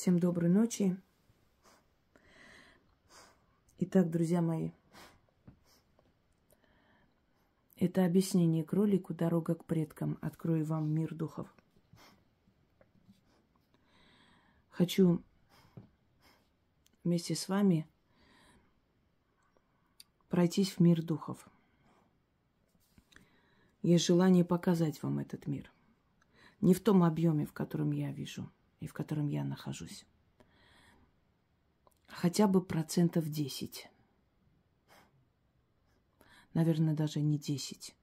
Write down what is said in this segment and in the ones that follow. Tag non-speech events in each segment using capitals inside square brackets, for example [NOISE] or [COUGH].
Всем доброй ночи. Итак, друзья мои, это объяснение кролику «Дорога к предкам». Открою вам мир духов. Хочу вместе с вами пройтись в мир духов. Есть желание показать вам этот мир. Не в том объеме, в котором я вижу – и в котором я нахожусь. Хотя бы процентов 10. Наверное, даже не 10,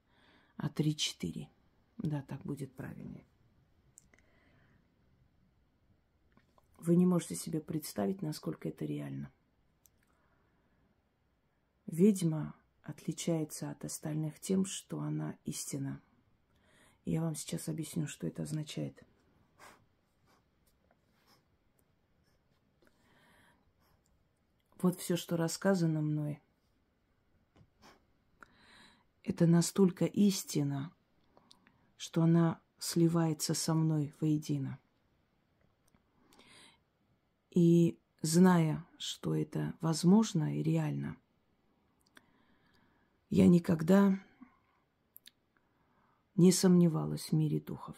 а 3-4. Да, так будет правильнее. Вы не можете себе представить, насколько это реально. Ведьма отличается от остальных тем, что она истина. Я вам сейчас объясню, что это означает – Вот все, что рассказано мной. Это настолько истина, что она сливается со мной воедино. И зная, что это возможно и реально, я никогда не сомневалась в мире духов.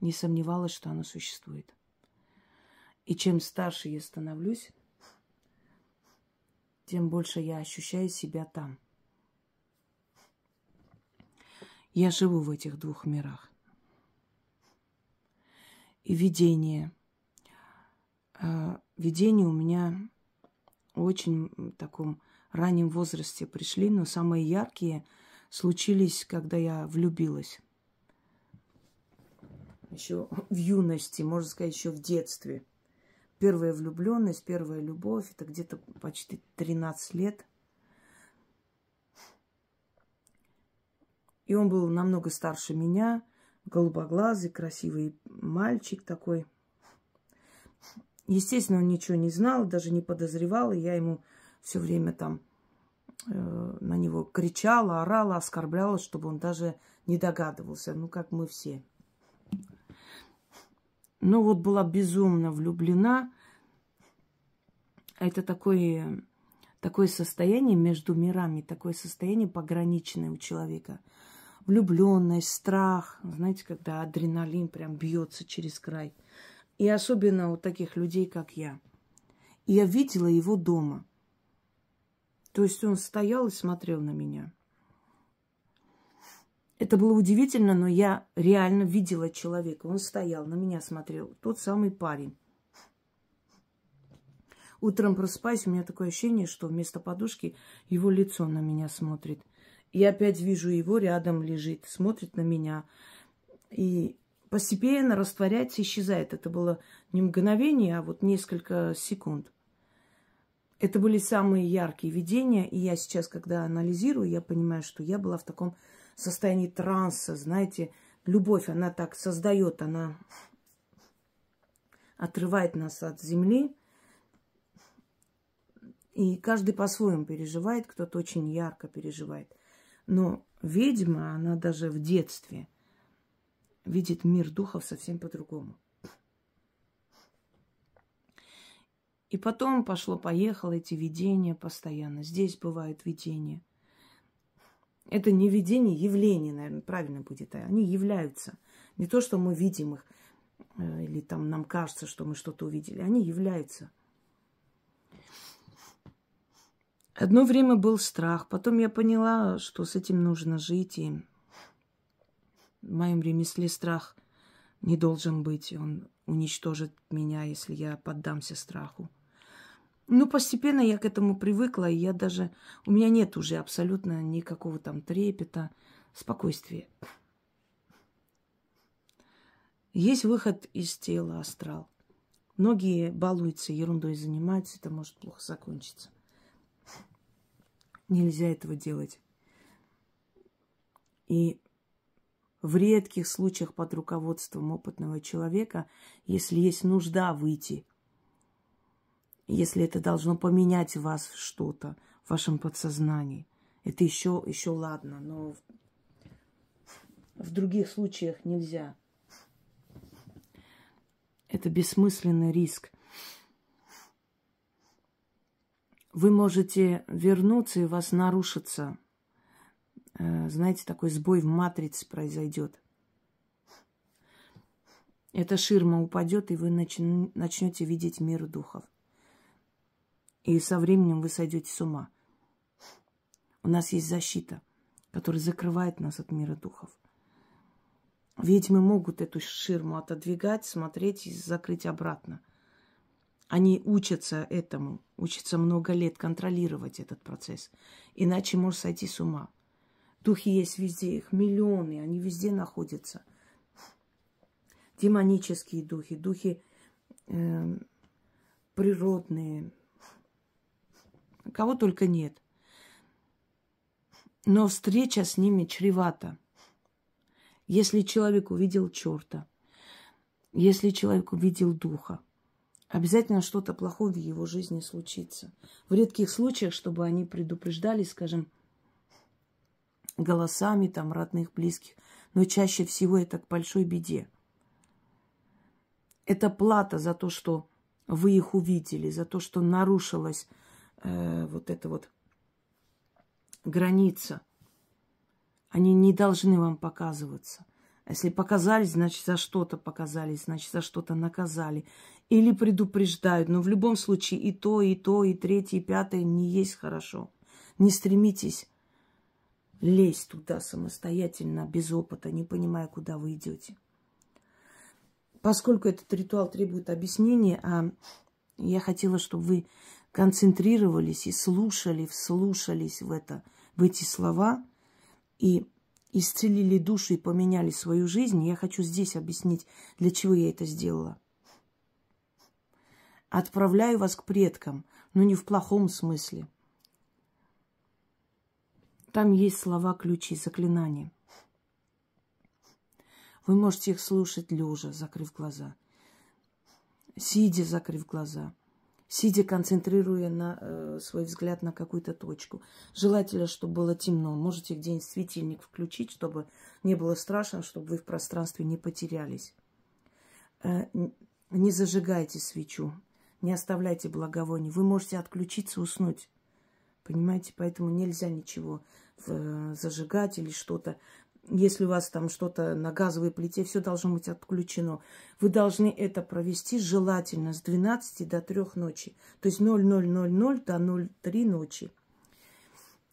Не сомневалась, что оно существует. И чем старше я становлюсь, тем больше я ощущаю себя там. Я живу в этих двух мирах. И видение. А, видение у меня очень таком раннем возрасте пришли, но самые яркие случились, когда я влюбилась. Еще в юности, можно сказать, еще в детстве – первая влюбленность, первая любовь, это где-то почти 13 лет. И он был намного старше меня, голубоглазый, красивый мальчик такой. Естественно, он ничего не знал, даже не подозревал, и я ему все время там э, на него кричала, орала, оскорбляла, чтобы он даже не догадывался, ну, как мы все. Ну, вот была безумно влюблена, а это такое, такое состояние между мирами, такое состояние пограничное у человека. Влюбленность, страх, знаете, когда адреналин прям бьется через край. И особенно у таких людей, как я. И я видела его дома. То есть он стоял и смотрел на меня. Это было удивительно, но я реально видела человека. Он стоял, на меня смотрел. Тот самый парень. Утром просыпаюсь, у меня такое ощущение, что вместо подушки его лицо на меня смотрит. И опять вижу его рядом лежит, смотрит на меня. И постепенно растворяется, исчезает. Это было не мгновение, а вот несколько секунд. Это были самые яркие видения, и я сейчас, когда анализирую, я понимаю, что я была в таком состоянии транса, знаете, любовь, она так создает, она отрывает нас от земли, и каждый по-своему переживает, кто-то очень ярко переживает. Но ведьма, она даже в детстве видит мир духов совсем по-другому. И потом пошло-поехало эти видения постоянно. Здесь бывают видения. Это не видение, явление, наверное, правильно будет. Они являются. Не то, что мы видим их, э, или там нам кажется, что мы что-то увидели. Они являются – Одно время был страх, потом я поняла, что с этим нужно жить, и в моем ремесле страх не должен быть, он уничтожит меня, если я поддамся страху. Но ну, постепенно я к этому привыкла, и я даже... У меня нет уже абсолютно никакого там трепета, спокойствия. Есть выход из тела астрал. Многие балуются, ерундой занимаются, это может плохо закончиться. Нельзя этого делать. И в редких случаях под руководством опытного человека, если есть нужда выйти, если это должно поменять вас что-то в вашем подсознании, это еще, еще ладно, но в других случаях нельзя. Это бессмысленный риск. вы можете вернуться, и у вас нарушится, э, знаете, такой сбой в матрице произойдет. Эта ширма упадет, и вы начнете видеть мир духов. И со временем вы сойдете с ума. У нас есть защита, которая закрывает нас от мира духов. Ведьмы могут эту ширму отодвигать, смотреть и закрыть обратно – они учатся этому, учатся много лет контролировать этот процесс. Иначе может сойти с ума. Духи есть везде, их миллионы, они везде находятся. Демонические духи, духи э, природные, кого только нет. Но встреча с ними чревата. Если человек увидел черта, если человек увидел духа, обязательно что-то плохое в его жизни случится. В редких случаях, чтобы они предупреждали, скажем, голосами там родных, близких. Но чаще всего это к большой беде. Это плата за то, что вы их увидели, за то, что нарушилась э, вот эта вот граница. Они не должны вам показываться. А если показались, значит, за что-то показались, значит, за что-то наказали. Или предупреждают. Но в любом случае и то, и то, и третье, и пятое не есть хорошо. Не стремитесь лезть туда самостоятельно, без опыта, не понимая, куда вы идете. Поскольку этот ритуал требует объяснения, а я хотела, чтобы вы концентрировались и слушали, вслушались в это, в эти слова и исцелили души и поменяли свою жизнь, я хочу здесь объяснить, для чего я это сделала. Отправляю вас к предкам, но не в плохом смысле. Там есть слова, ключи, заклинания. Вы можете их слушать лежа, закрыв глаза, сидя, закрыв глаза – сидя, концентрируя на, э, свой взгляд на какую-то точку. Желательно, чтобы было темно. Можете где-нибудь светильник включить, чтобы не было страшно, чтобы вы в пространстве не потерялись. Э, не зажигайте свечу, не оставляйте благовоний. Вы можете отключиться, уснуть. Понимаете, поэтому нельзя ничего э, зажигать или что-то если у вас там что-то на газовой плите, все должно быть отключено. Вы должны это провести желательно с 12 до 3 ночи. То есть 0000 до 03 ночи.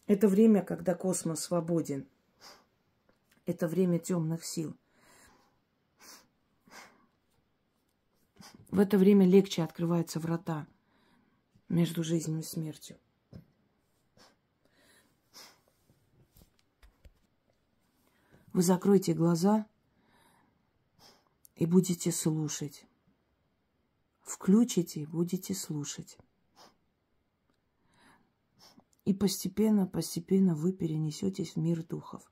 Это время, когда космос свободен. Это время темных сил. В это время легче открываются врата между жизнью и смертью. Вы закройте глаза и будете слушать. Включите и будете слушать. И постепенно, постепенно вы перенесетесь в мир духов.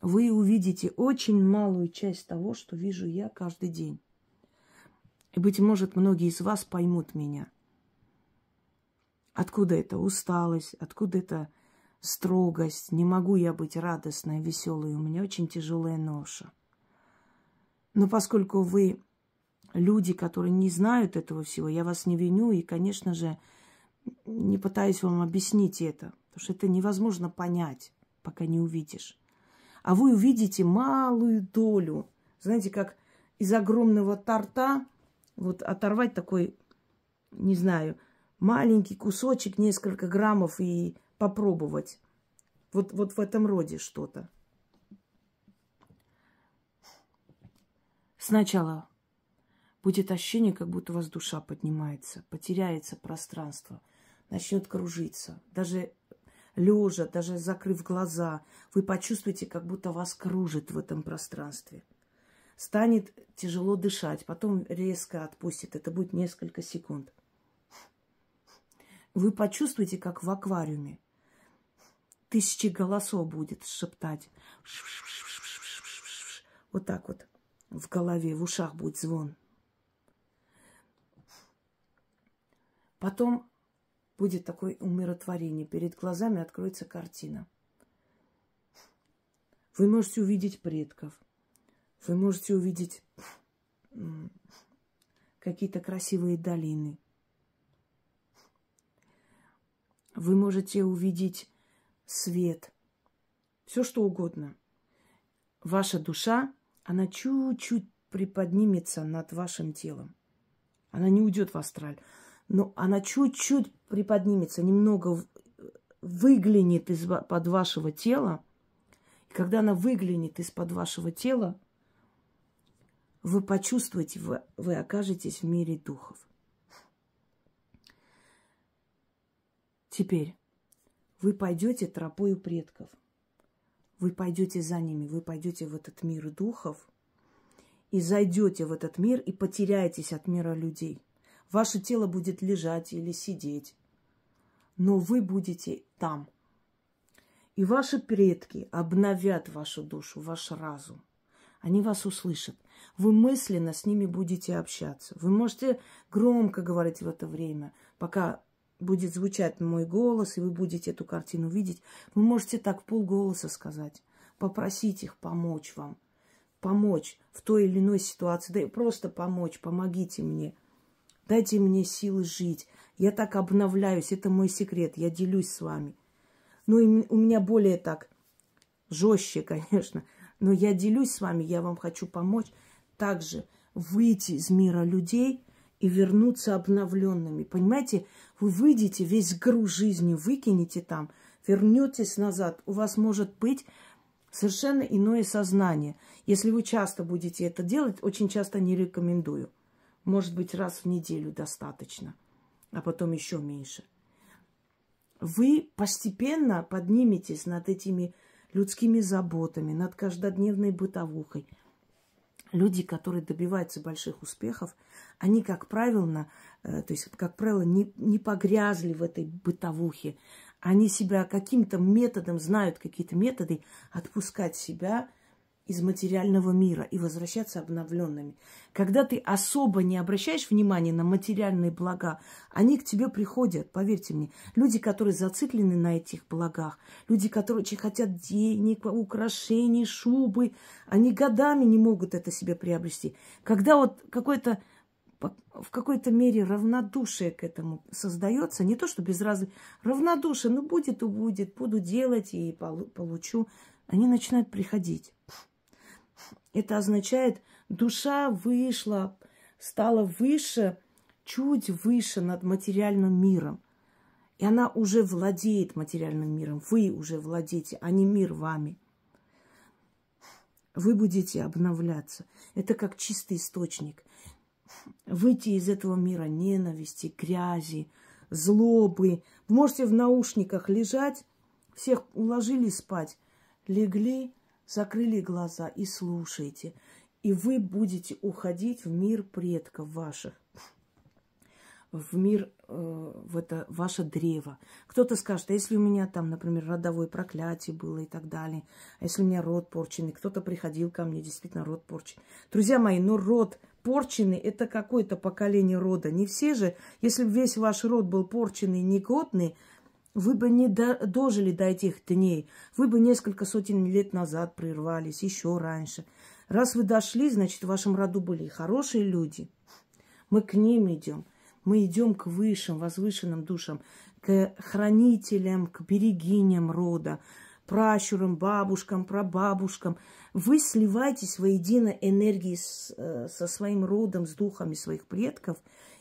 Вы увидите очень малую часть того, что вижу я каждый день. И, быть может, многие из вас поймут меня. Откуда эта усталость, откуда это строгость, не могу я быть радостной, веселой, у меня очень тяжелая ноша. Но поскольку вы люди, которые не знают этого всего, я вас не виню и, конечно же, не пытаюсь вам объяснить это, потому что это невозможно понять, пока не увидишь. А вы увидите малую долю, знаете, как из огромного торта вот оторвать такой, не знаю, маленький кусочек, несколько граммов, и попробовать. Вот, вот в этом роде что-то. Сначала будет ощущение, как будто у вас душа поднимается, потеряется пространство, начнет кружиться. Даже лежа, даже закрыв глаза, вы почувствуете, как будто вас кружит в этом пространстве. Станет тяжело дышать, потом резко отпустит. Это будет несколько секунд. Вы почувствуете, как в аквариуме тысячи голосов будет шептать. Вот так вот в голове, в ушах будет звон. Потом будет такое умиротворение. Перед глазами откроется картина. Вы можете увидеть предков. Вы можете увидеть какие-то красивые долины. Вы можете увидеть свет, все что угодно. Ваша душа, она чуть-чуть приподнимется над вашим телом. Она не уйдет в астраль, но она чуть-чуть приподнимется, немного выглянет из-под вашего тела. И когда она выглянет из-под вашего тела, вы почувствуете, вы, вы окажетесь в мире духов. Теперь вы пойдете тропою предков. Вы пойдете за ними, вы пойдете в этот мир духов и зайдете в этот мир и потеряетесь от мира людей. Ваше тело будет лежать или сидеть, но вы будете там. И ваши предки обновят вашу душу, ваш разум. Они вас услышат. Вы мысленно с ними будете общаться. Вы можете громко говорить в это время, пока будет звучать мой голос, и вы будете эту картину видеть. Вы можете так полголоса сказать, попросить их помочь вам, помочь в той или иной ситуации, да и просто помочь, помогите мне, дайте мне силы жить. Я так обновляюсь, это мой секрет, я делюсь с вами. Ну и у меня более так жестче, [LAUGHS] конечно, но я делюсь с вами, я вам хочу помочь также выйти из мира людей – и вернуться обновленными. Понимаете, вы выйдете, весь груз жизни выкинете там, вернетесь назад. У вас может быть совершенно иное сознание. Если вы часто будете это делать, очень часто не рекомендую. Может быть, раз в неделю достаточно, а потом еще меньше. Вы постепенно подниметесь над этими людскими заботами, над каждодневной бытовухой – люди, которые добиваются больших успехов, они, как правило, э, то есть, как правило, не, не погрязли в этой бытовухе. Они себя каким-то методом знают, какие-то методы отпускать себя из материального мира и возвращаться обновленными. Когда ты особо не обращаешь внимания на материальные блага, они к тебе приходят, поверьте мне. Люди, которые зациклены на этих благах, люди, которые очень хотят денег, украшений, шубы, они годами не могут это себе приобрести. Когда вот какое то в какой-то мере равнодушие к этому создается. Не то, что безразличие. Равнодушие, ну будет и будет, буду делать и получу. Они начинают приходить. Это означает, душа вышла, стала выше, чуть выше над материальным миром. И она уже владеет материальным миром. Вы уже владеете, а не мир вами. Вы будете обновляться. Это как чистый источник. Выйти из этого мира ненависти, грязи, злобы. Вы можете в наушниках лежать, всех уложили спать, легли – закрыли глаза и слушайте. И вы будете уходить в мир предков ваших, в мир, э, в это ваше древо. Кто-то скажет, а если у меня там, например, родовое проклятие было и так далее, а если у меня род порченный, кто-то приходил ко мне, действительно род порчен. Друзья мои, но ну род порченный – это какое-то поколение рода. Не все же, если бы весь ваш род был порченный, негодный – вы бы не до, дожили до этих дней. Вы бы несколько сотен лет назад прервались, еще раньше. Раз вы дошли, значит, в вашем роду были хорошие люди. Мы к ним идем. Мы идем к высшим, возвышенным душам, к хранителям, к берегиням рода, пращурам, бабушкам, прабабушкам. Вы сливаетесь воедино энергии с, э, со своим родом, с духами своих предков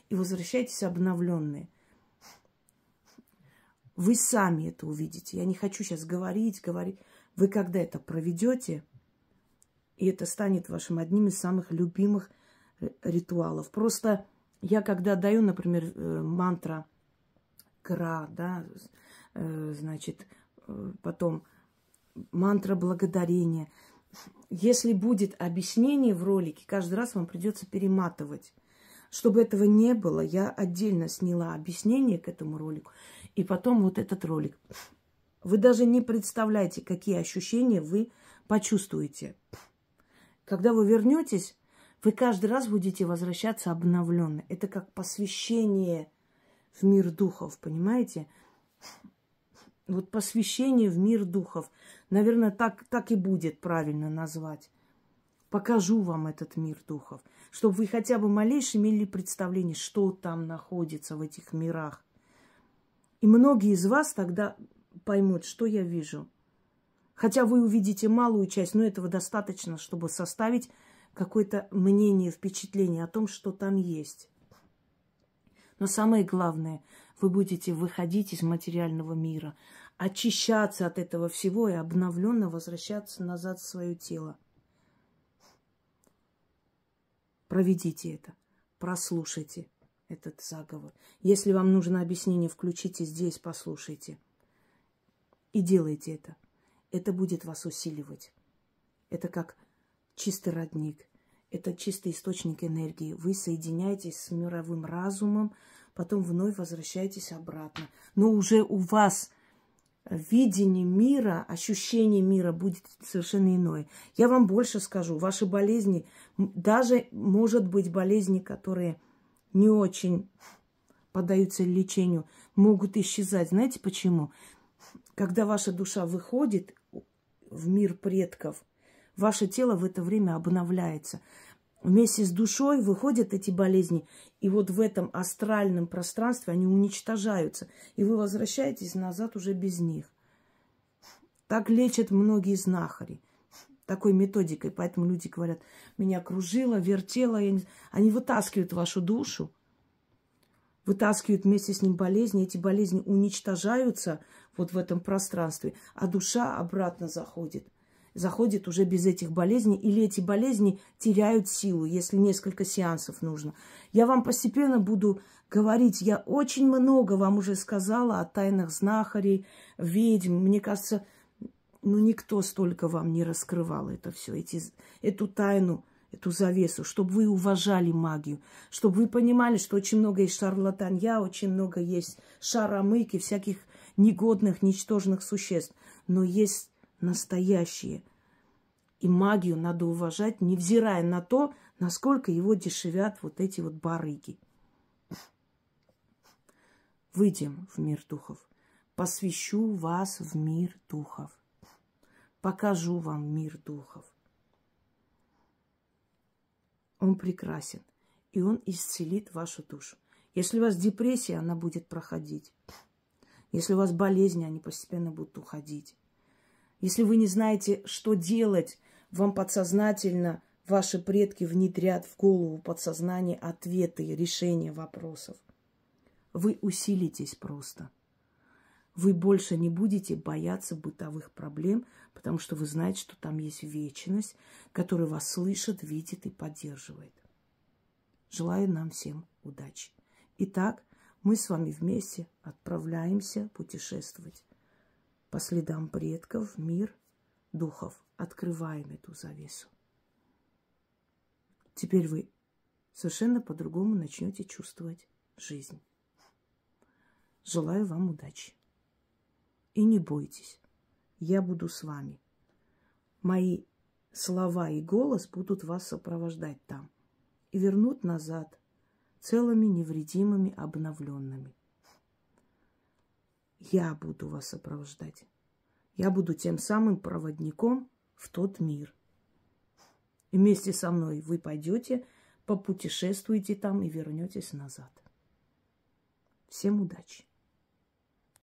и возвращаетесь обновленные. Вы сами это увидите. Я не хочу сейчас говорить, говорить. Вы когда это проведете, и это станет вашим одним из самых любимых э, ритуалов. Просто я когда даю, например, э, мантра кра, да, э, значит, потом мантра благодарения. Если будет объяснение в ролике, каждый раз вам придется перематывать. Чтобы этого не было, я отдельно сняла объяснение к этому ролику. И потом вот этот ролик. Вы даже не представляете, какие ощущения вы почувствуете. Когда вы вернетесь, вы каждый раз будете возвращаться обновленно. Это как посвящение в мир духов, понимаете? Вот посвящение в мир духов. Наверное, так, так и будет правильно назвать. Покажу вам этот мир духов, чтобы вы хотя бы малейшим имели представление, что там находится в этих мирах. И многие из вас тогда поймут, что я вижу. Хотя вы увидите малую часть, но этого достаточно, чтобы составить какое-то мнение, впечатление о том, что там есть. Но самое главное, вы будете выходить из материального мира, очищаться от этого всего и обновленно возвращаться назад в свое тело. Проведите это, прослушайте – этот заговор. Если вам нужно объяснение, включите здесь, послушайте. И делайте это. Это будет вас усиливать. Это как чистый родник. Это чистый источник энергии. Вы соединяетесь с мировым разумом, потом вновь возвращаетесь обратно. Но уже у вас видение мира, ощущение мира будет совершенно иное. Я вам больше скажу, ваши болезни, даже, может быть, болезни, которые не очень поддаются лечению, могут исчезать. Знаете почему? Когда ваша душа выходит в мир предков, ваше тело в это время обновляется. Вместе с душой выходят эти болезни, и вот в этом астральном пространстве они уничтожаются, и вы возвращаетесь назад уже без них. Так лечат многие знахари такой методикой. Поэтому люди говорят, меня кружило, вертело. Я не... Они вытаскивают вашу душу, вытаскивают вместе с ним болезни. Эти болезни уничтожаются вот в этом пространстве, а душа обратно заходит. Заходит уже без этих болезней, или эти болезни теряют силу, если несколько сеансов нужно. Я вам постепенно буду говорить, я очень много вам уже сказала о тайнах знахарей, ведьм. Мне кажется, ну, никто столько вам не раскрывал это все, эти, эту тайну, эту завесу, чтобы вы уважали магию, чтобы вы понимали, что очень много есть шарлатанья, очень много есть шаромыки всяких негодных, ничтожных существ. Но есть настоящие. И магию надо уважать, невзирая на то, насколько его дешевят вот эти вот барыги. Выйдем в мир духов. Посвящу вас в мир духов покажу вам мир духов. Он прекрасен, и он исцелит вашу душу. Если у вас депрессия, она будет проходить. Если у вас болезни, они постепенно будут уходить. Если вы не знаете, что делать, вам подсознательно ваши предки внедрят в голову подсознание ответы, решения вопросов. Вы усилитесь просто. Вы больше не будете бояться бытовых проблем, потому что вы знаете, что там есть вечность, которая вас слышит, видит и поддерживает. Желаю нам всем удачи. Итак, мы с вами вместе отправляемся путешествовать по следам предков, мир духов. Открываем эту завесу. Теперь вы совершенно по-другому начнете чувствовать жизнь. Желаю вам удачи. И не бойтесь, я буду с вами. Мои слова и голос будут вас сопровождать там и вернут назад целыми, невредимыми, обновленными. Я буду вас сопровождать. Я буду тем самым проводником в тот мир. И вместе со мной вы пойдете, попутешествуете там и вернетесь назад. Всем удачи!